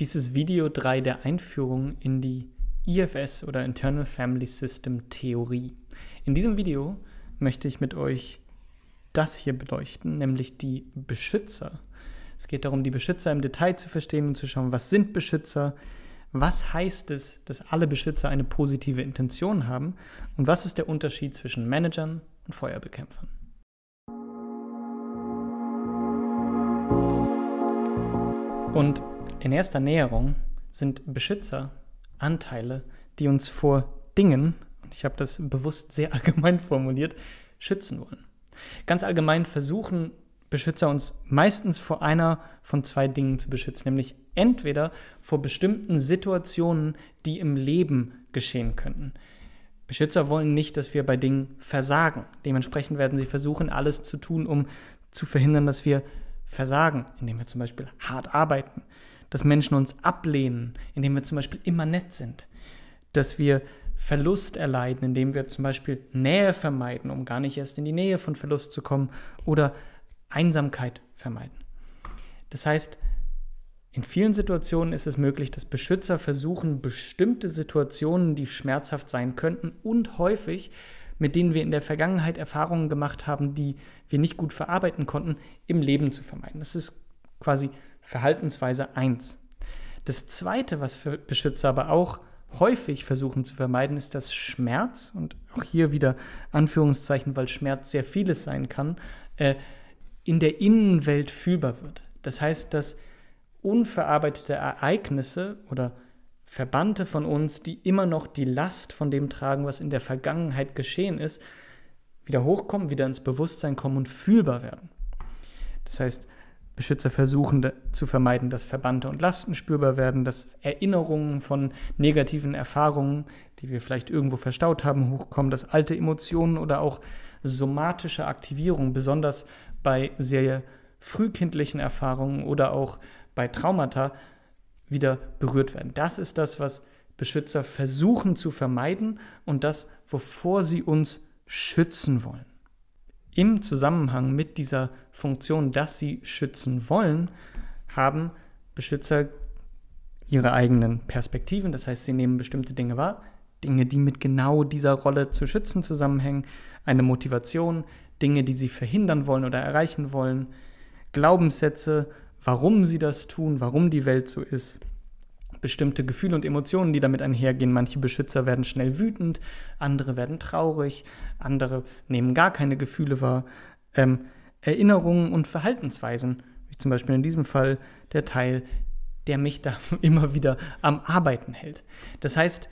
dieses Video 3 der Einführung in die IFS oder Internal Family System Theorie. In diesem Video möchte ich mit euch das hier beleuchten, nämlich die Beschützer. Es geht darum, die Beschützer im Detail zu verstehen und zu schauen, was sind Beschützer, was heißt es, dass alle Beschützer eine positive Intention haben und was ist der Unterschied zwischen Managern und Feuerbekämpfern. Und in erster Näherung sind Beschützer Anteile, die uns vor Dingen, und ich habe das bewusst sehr allgemein formuliert, schützen wollen. Ganz allgemein versuchen Beschützer uns meistens vor einer von zwei Dingen zu beschützen, nämlich entweder vor bestimmten Situationen, die im Leben geschehen könnten. Beschützer wollen nicht, dass wir bei Dingen versagen. Dementsprechend werden sie versuchen, alles zu tun, um zu verhindern, dass wir versagen, indem wir zum Beispiel hart arbeiten, dass Menschen uns ablehnen, indem wir zum Beispiel immer nett sind, dass wir Verlust erleiden, indem wir zum Beispiel Nähe vermeiden, um gar nicht erst in die Nähe von Verlust zu kommen oder Einsamkeit vermeiden. Das heißt, in vielen Situationen ist es möglich, dass Beschützer versuchen, bestimmte Situationen, die schmerzhaft sein könnten und häufig, mit denen wir in der Vergangenheit Erfahrungen gemacht haben, die wir nicht gut verarbeiten konnten, im Leben zu vermeiden. Das ist quasi Verhaltensweise 1. Das Zweite, was Beschützer aber auch häufig versuchen zu vermeiden, ist, dass Schmerz, und auch hier wieder Anführungszeichen, weil Schmerz sehr vieles sein kann, äh, in der Innenwelt fühlbar wird. Das heißt, dass unverarbeitete Ereignisse oder Verbannte von uns, die immer noch die Last von dem tragen, was in der Vergangenheit geschehen ist, wieder hochkommen, wieder ins Bewusstsein kommen und fühlbar werden. Das heißt, Beschützer versuchen zu vermeiden, dass Verbannte und Lasten spürbar werden, dass Erinnerungen von negativen Erfahrungen, die wir vielleicht irgendwo verstaut haben, hochkommen, dass alte Emotionen oder auch somatische Aktivierung, besonders bei sehr frühkindlichen Erfahrungen oder auch bei Traumata, wieder berührt werden. Das ist das, was Beschützer versuchen zu vermeiden und das, wovor sie uns schützen wollen im Zusammenhang mit dieser Funktion, dass sie schützen wollen, haben Beschützer ihre eigenen Perspektiven. Das heißt, sie nehmen bestimmte Dinge wahr, Dinge, die mit genau dieser Rolle zu schützen zusammenhängen, eine Motivation, Dinge, die sie verhindern wollen oder erreichen wollen, Glaubenssätze, warum sie das tun, warum die Welt so ist bestimmte Gefühle und Emotionen, die damit einhergehen. Manche Beschützer werden schnell wütend, andere werden traurig, andere nehmen gar keine Gefühle wahr. Ähm, Erinnerungen und Verhaltensweisen, wie zum Beispiel in diesem Fall der Teil, der mich da immer wieder am Arbeiten hält. Das heißt,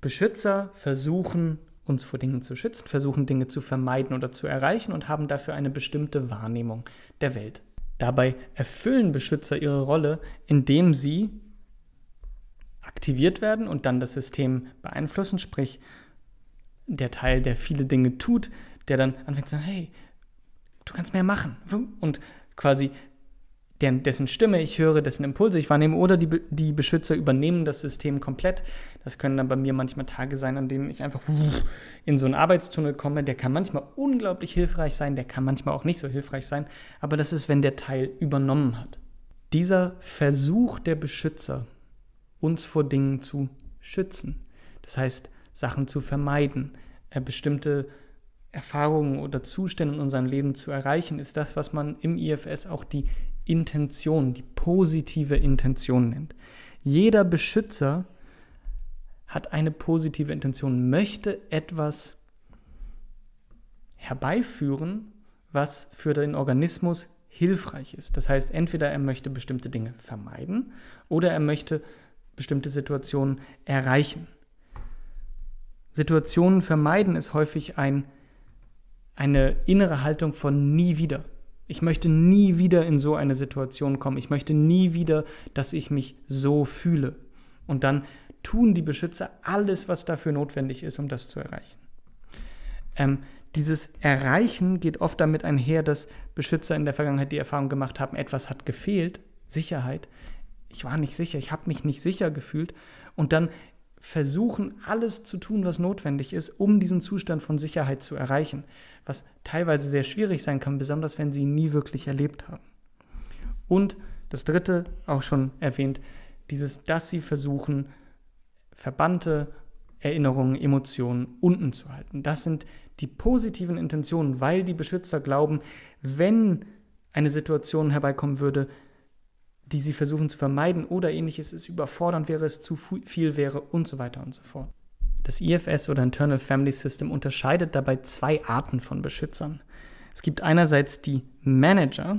Beschützer versuchen uns vor Dingen zu schützen, versuchen Dinge zu vermeiden oder zu erreichen und haben dafür eine bestimmte Wahrnehmung der Welt. Dabei erfüllen Beschützer ihre Rolle, indem sie aktiviert werden und dann das System beeinflussen, sprich der Teil, der viele Dinge tut, der dann anfängt zu sagen, hey, du kannst mehr machen und quasi dessen Stimme ich höre, dessen Impulse ich wahrnehme oder die, die Beschützer übernehmen das System komplett. Das können dann bei mir manchmal Tage sein, an denen ich einfach in so einen Arbeitstunnel komme. Der kann manchmal unglaublich hilfreich sein, der kann manchmal auch nicht so hilfreich sein, aber das ist, wenn der Teil übernommen hat. Dieser Versuch der Beschützer, uns vor Dingen zu schützen. Das heißt, Sachen zu vermeiden, äh, bestimmte Erfahrungen oder Zustände in unserem Leben zu erreichen, ist das, was man im IFS auch die Intention, die positive Intention nennt. Jeder Beschützer hat eine positive Intention, möchte etwas herbeiführen, was für den Organismus hilfreich ist. Das heißt, entweder er möchte bestimmte Dinge vermeiden oder er möchte bestimmte Situationen erreichen. Situationen vermeiden ist häufig ein, eine innere Haltung von nie wieder. Ich möchte nie wieder in so eine Situation kommen. Ich möchte nie wieder, dass ich mich so fühle. Und dann tun die Beschützer alles, was dafür notwendig ist, um das zu erreichen. Ähm, dieses Erreichen geht oft damit einher, dass Beschützer in der Vergangenheit die Erfahrung gemacht haben, etwas hat gefehlt, Sicherheit, ich war nicht sicher, ich habe mich nicht sicher gefühlt und dann versuchen, alles zu tun, was notwendig ist, um diesen Zustand von Sicherheit zu erreichen, was teilweise sehr schwierig sein kann, besonders wenn sie ihn nie wirklich erlebt haben. Und das Dritte, auch schon erwähnt, dieses, dass sie versuchen, verbannte Erinnerungen, Emotionen unten zu halten. Das sind die positiven Intentionen, weil die Beschützer glauben, wenn eine Situation herbeikommen würde, die sie versuchen zu vermeiden oder ähnliches, es überfordernd, wäre es zu viel wäre und so weiter und so fort. Das IFS oder Internal Family System unterscheidet dabei zwei Arten von Beschützern. Es gibt einerseits die Manager,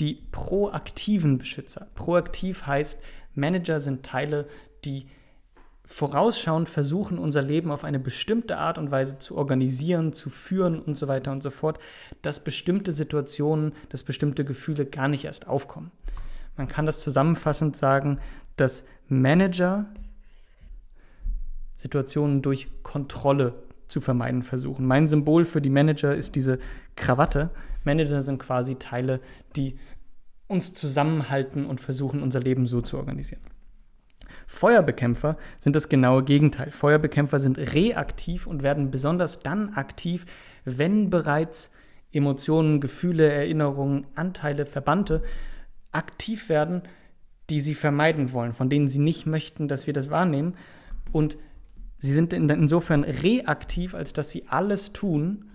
die proaktiven Beschützer. Proaktiv heißt, Manager sind Teile, die vorausschauend versuchen, unser Leben auf eine bestimmte Art und Weise zu organisieren, zu führen und so weiter und so fort, dass bestimmte Situationen, dass bestimmte Gefühle gar nicht erst aufkommen. Man kann das zusammenfassend sagen, dass Manager Situationen durch Kontrolle zu vermeiden versuchen. Mein Symbol für die Manager ist diese Krawatte. Manager sind quasi Teile, die uns zusammenhalten und versuchen, unser Leben so zu organisieren. Feuerbekämpfer sind das genaue Gegenteil. Feuerbekämpfer sind reaktiv und werden besonders dann aktiv, wenn bereits Emotionen, Gefühle, Erinnerungen, Anteile, Verbannte aktiv werden, die sie vermeiden wollen, von denen sie nicht möchten, dass wir das wahrnehmen. Und sie sind in, insofern reaktiv, als dass sie alles tun,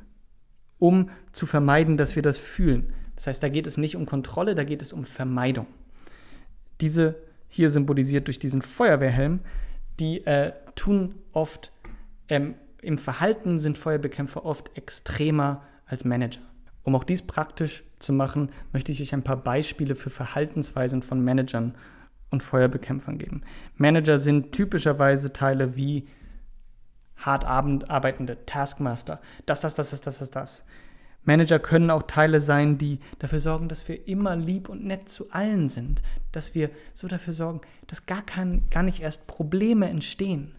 um zu vermeiden, dass wir das fühlen. Das heißt, da geht es nicht um Kontrolle, da geht es um Vermeidung. Diese hier symbolisiert durch diesen Feuerwehrhelm, die äh, tun oft, ähm, im Verhalten sind Feuerbekämpfer oft extremer als Manager. Um auch dies praktisch zu machen, möchte ich euch ein paar Beispiele für Verhaltensweisen von Managern und Feuerbekämpfern geben. Manager sind typischerweise Teile wie hart arbeitende Taskmaster. Das, das, das, das, das, das, das. Manager können auch Teile sein, die dafür sorgen, dass wir immer lieb und nett zu allen sind. Dass wir so dafür sorgen, dass gar, kein, gar nicht erst Probleme entstehen.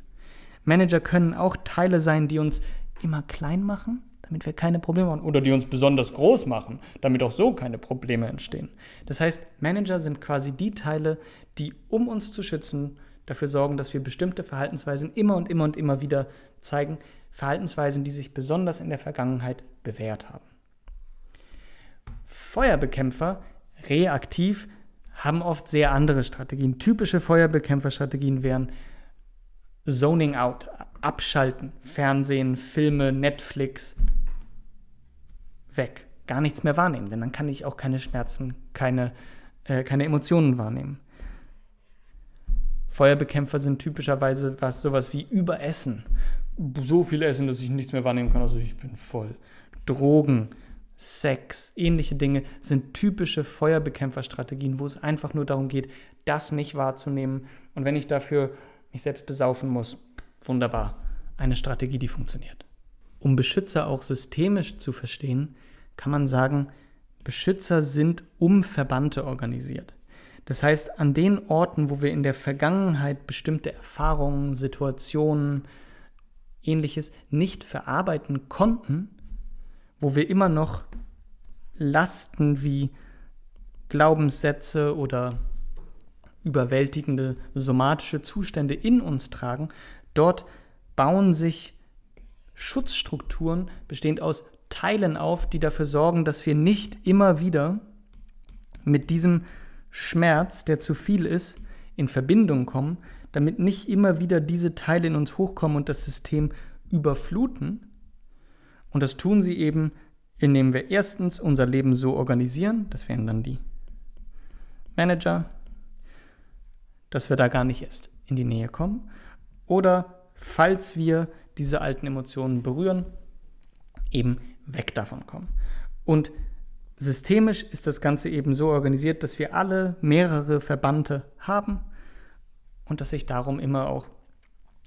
Manager können auch Teile sein, die uns immer klein machen damit wir keine Probleme haben oder die uns besonders groß machen, damit auch so keine Probleme entstehen. Das heißt, Manager sind quasi die Teile, die, um uns zu schützen, dafür sorgen, dass wir bestimmte Verhaltensweisen immer und immer und immer wieder zeigen, Verhaltensweisen, die sich besonders in der Vergangenheit bewährt haben. Feuerbekämpfer, reaktiv, haben oft sehr andere Strategien. Typische Feuerbekämpferstrategien wären Zoning out, abschalten, Fernsehen, Filme, Netflix, weg. Gar nichts mehr wahrnehmen, denn dann kann ich auch keine Schmerzen, keine, äh, keine Emotionen wahrnehmen. Feuerbekämpfer sind typischerweise was, sowas wie Überessen. So viel Essen, dass ich nichts mehr wahrnehmen kann, also ich bin voll. Drogen, Sex, ähnliche Dinge sind typische Feuerbekämpferstrategien, wo es einfach nur darum geht, das nicht wahrzunehmen. Und wenn ich dafür mich selbst besaufen muss, wunderbar. Eine Strategie, die funktioniert. Um Beschützer auch systemisch zu verstehen, kann man sagen, Beschützer sind um Verbannte organisiert. Das heißt, an den Orten, wo wir in der Vergangenheit bestimmte Erfahrungen, Situationen, ähnliches nicht verarbeiten konnten, wo wir immer noch Lasten wie Glaubenssätze oder überwältigende somatische Zustände in uns tragen, dort bauen sich Schutzstrukturen bestehend aus Teilen auf, die dafür sorgen, dass wir nicht immer wieder mit diesem Schmerz, der zu viel ist, in Verbindung kommen, damit nicht immer wieder diese Teile in uns hochkommen und das System überfluten. Und das tun sie eben, indem wir erstens unser Leben so organisieren, das wären dann die Manager, dass wir da gar nicht erst in die Nähe kommen. Oder falls wir diese alten Emotionen berühren, eben weg davon kommen. Und systemisch ist das Ganze eben so organisiert, dass wir alle mehrere Verbande haben und dass sich darum immer auch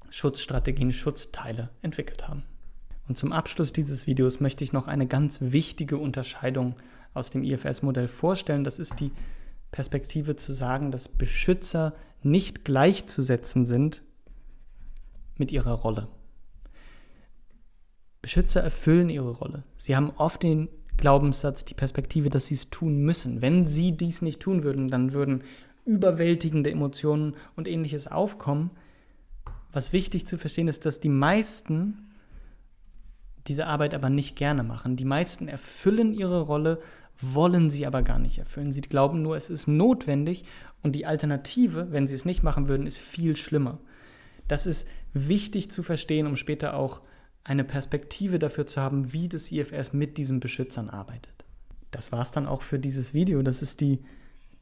Schutzstrategien, Schutzteile entwickelt haben. Und zum Abschluss dieses Videos möchte ich noch eine ganz wichtige Unterscheidung aus dem IFS-Modell vorstellen. Das ist die Perspektive zu sagen, dass Beschützer nicht gleichzusetzen sind mit ihrer Rolle. Beschützer erfüllen ihre Rolle. Sie haben oft den Glaubenssatz, die Perspektive, dass sie es tun müssen. Wenn sie dies nicht tun würden, dann würden überwältigende Emotionen und ähnliches aufkommen. Was wichtig zu verstehen ist, dass die meisten diese Arbeit aber nicht gerne machen. Die meisten erfüllen ihre Rolle, wollen sie aber gar nicht erfüllen. Sie glauben nur, es ist notwendig und die Alternative, wenn sie es nicht machen würden, ist viel schlimmer. Das ist wichtig zu verstehen, um später auch eine Perspektive dafür zu haben, wie das IFS mit diesen Beschützern arbeitet. Das war es dann auch für dieses Video. Das ist die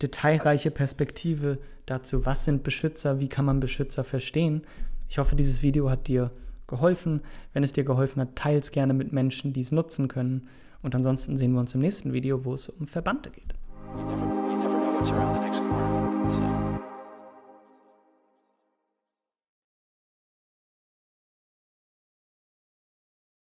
detailreiche Perspektive dazu, was sind Beschützer, wie kann man Beschützer verstehen. Ich hoffe, dieses Video hat dir geholfen. Wenn es dir geholfen hat, teile es gerne mit Menschen, die es nutzen können. Und ansonsten sehen wir uns im nächsten Video, wo es um Verbande geht. You never, you never